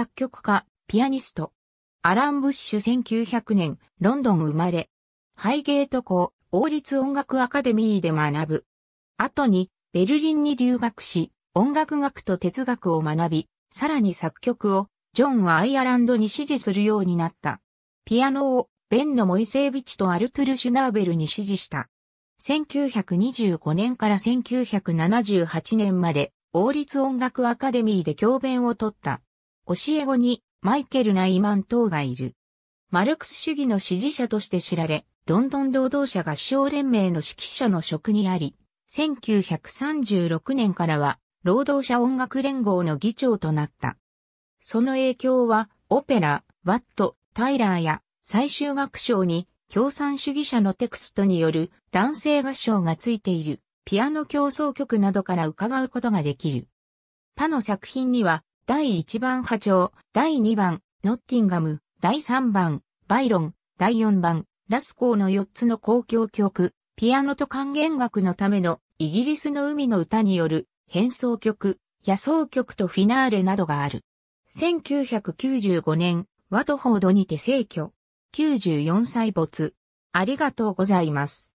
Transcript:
作曲家、ピアニスト。アラン・ブッシュ1900年、ロンドン生まれ。ハイゲート校、王立音楽アカデミーで学ぶ。後に、ベルリンに留学し、音楽学と哲学を学び、さらに作曲を、ジョンはアイアランドに指示するようになった。ピアノを、ベンのモイセービチとアルトゥル・シュナーベルに指示した。1925年から1978年まで、王立音楽アカデミーで教鞭を取った。教え子にマイケル・ナイマン等がいる。マルクス主義の支持者として知られ、ロンドン労働者合唱連盟の指揮者の職にあり、1936年からは労働者音楽連合の議長となった。その影響は、オペラ、ワット、タイラーや最終楽章に共産主義者のテクストによる男性合唱がついているピアノ競争曲などから伺うことができる。他の作品には第1番波長、第2番、ノッティンガム、第3番、バイロン、第4番、ラスコーの4つの公共曲、ピアノと管弦楽のためのイギリスの海の歌による変奏曲、野奏曲とフィナーレなどがある。1995年、ワトフォードにて逝去。94歳没。ありがとうございます。